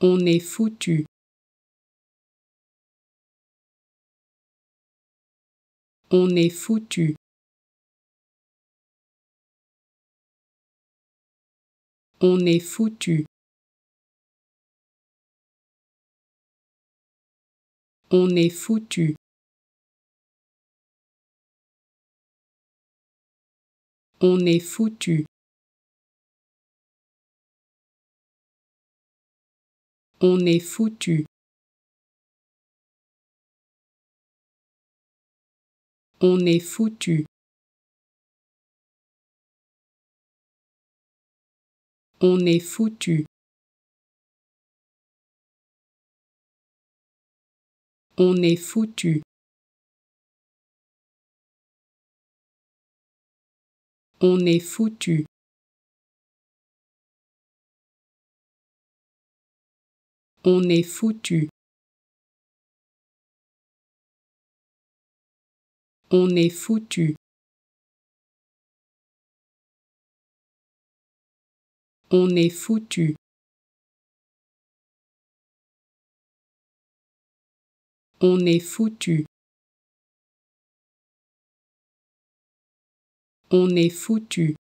on est foutu. On est foutu. On est foutu. On est foutu. On est foutu. on est foutu. On est foutu. On est foutu. On est foutu. On est foutu. on est foutu. On est foutu. On est foutu. On est foutu. On est foutu.